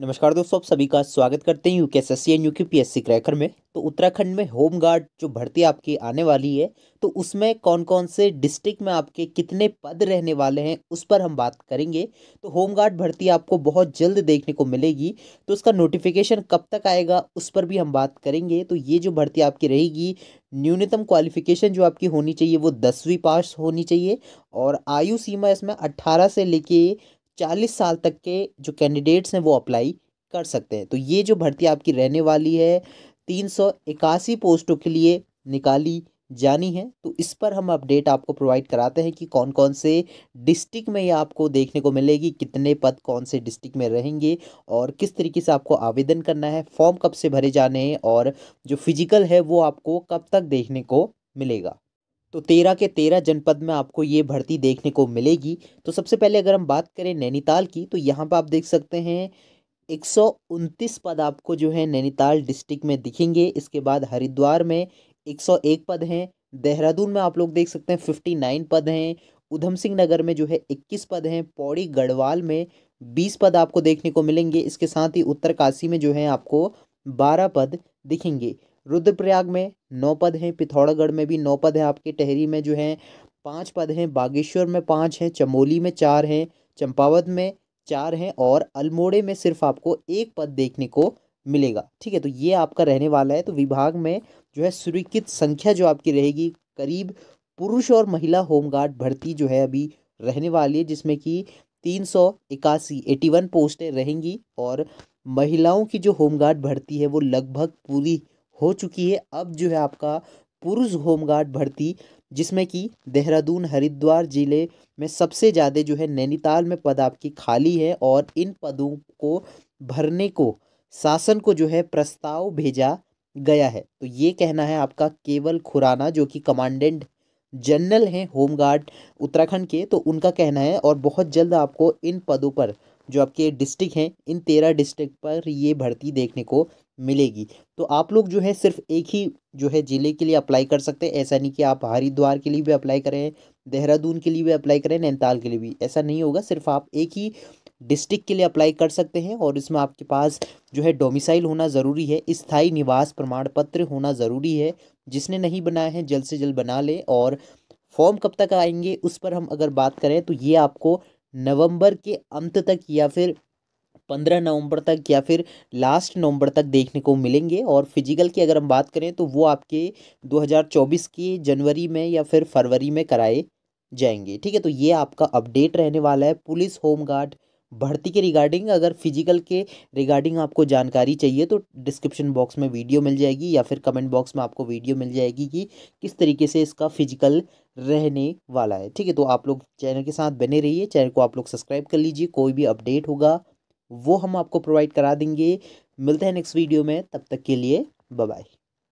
नमस्कार दोस्तों आप सभी का स्वागत करते हैं U K S S C U K P S C cracker में तो उत्तराखंड में होम गार्ड जो भर्ती आपकी आने वाली है तो उसमें कौन कौन से डिस्ट्रिक्ट में आपके कितने पद रहने वाले हैं उस पर हम बात करेंगे तो होम गार्ड भर्ती आपको बहुत जल्द देखने को मिलेगी तो उसका नोटिफिकेशन कब तक आएगा उस पर भी हम बात करेंगे तो ये जो भर्ती आपकी रहेगी न्यूनतम क्वालिफिकेशन जो आपकी होनी चाहिए वो दसवीं पास होनी चाहिए और आयु सीमा इसमें अट्ठारह से लेके चालीस साल तक के जो कैंडिडेट्स हैं वो अप्लाई कर सकते हैं तो ये जो भर्ती आपकी रहने वाली है तीन सौ इक्यासी पोस्टों के लिए निकाली जानी है तो इस पर हम अपडेट आपको प्रोवाइड कराते हैं कि कौन कौन से डिस्ट्रिक्ट में ये आपको देखने को मिलेगी कितने पद कौन से डिस्ट्रिक्ट में रहेंगे और किस तरीके से आपको आवेदन करना है फॉर्म कब से भरे जाने हैं और जो फिजिकल है वो आपको कब तक देखने को मिलेगा तो तेरह के तेरह जनपद में आपको ये भर्ती देखने को मिलेगी तो सबसे पहले अगर हम बात करें नैनीताल की तो यहाँ पर आप देख सकते हैं एक पद आपको जो है नैनीताल डिस्ट्रिक्ट में दिखेंगे इसके बाद हरिद्वार में 101 पद हैं देहरादून में आप लोग देख सकते हैं 59 पद हैं उधम सिंह नगर में जो है 21 पद हैं पौड़ी गढ़वाल में 20 पद आपको देखने को मिलेंगे इसके साथ ही उत्तरकाशी में जो है आपको 12 पद दिखेंगे रुद्रप्रयाग में नौ पद हैं पिथौरागढ़ में भी नौ पद हैं आपके टहरी में जो हैं पाँच पद हैं बागेश्वर में पाँच हैं चमोली में चार हैं चंपावत में चार हैं और अल्मोड़े में सिर्फ आपको एक पद देखने को मिलेगा ठीक है तो ये आपका रहने वाला है तो विभाग में जो है स्वीकृत संख्या जो आपकी रहेगी करीब पुरुष और महिला होमगार्ड भर्ती जो है अभी रहने वाली है जिसमें कि तीन सौ इक्यासी एटी वन पोस्टें रहेंगी और महिलाओं की जो होमगार्ड भर्ती है वो लगभग पूरी हो चुकी है अब जो है आपका पुरुष होमगार्ड भर्ती जिसमें कि देहरादून हरिद्वार ज़िले में सबसे ज़्यादा जो है नैनीताल में पद आपकी खाली है और इन पदों को भरने को शासन को जो है प्रस्ताव भेजा गया है तो ये कहना है आपका केवल खुराना जो कि कमांडेंट जनरल हैं होमगार्ड उत्तराखंड के तो उनका कहना है और बहुत जल्द आपको इन पदों पर जो आपके डिस्ट्रिक्ट हैं इन तेरह डिस्ट्रिक्ट पर ये भर्ती देखने को मिलेगी तो आप लोग जो है सिर्फ एक ही जो है ज़िले के लिए अप्लाई कर सकते हैं ऐसा नहीं कि आप हरिद्वार के लिए भी अप्लाई करें देहरादून के लिए भी अप्लाई करें नैनीताल के लिए भी ऐसा नहीं होगा सिर्फ आप एक ही डिस्ट्रिक्ट के लिए अप्लाई कर सकते हैं और इसमें आपके पास जो है डोमिसाइल होना ज़रूरी है स्थायी निवास प्रमाण पत्र होना ज़रूरी है जिसने नहीं बनाया है जल्द से जल्द बना लें और फॉर्म कब तक आएंगे उस पर हम अगर बात करें तो ये आपको नवंबर के अंत तक या फिर पंद्रह नवंबर तक या फिर लास्ट नवंबर तक देखने को मिलेंगे और फिजिकल की अगर हम बात करें तो वो आपके 2024 के जनवरी में या फिर फरवरी में कराए जाएंगे ठीक है तो ये आपका अपडेट रहने वाला है पुलिस होमगार्ड भर्ती के रिगार्डिंग अगर फिजिकल के रिगार्डिंग आपको जानकारी चाहिए तो डिस्क्रिप्शन बॉक्स में वीडियो मिल जाएगी या फिर कमेंट बॉक्स में आपको वीडियो मिल जाएगी कि किस तरीके से इसका फिजिकल रहने वाला है ठीक है तो आप लोग चैनल के साथ बने रहिए चैनल को आप लोग सब्सक्राइब कर लीजिए कोई भी अपडेट होगा वो हम आपको प्रोवाइड करा देंगे मिलते हैं नेक्स्ट वीडियो में तब तक के लिए बाय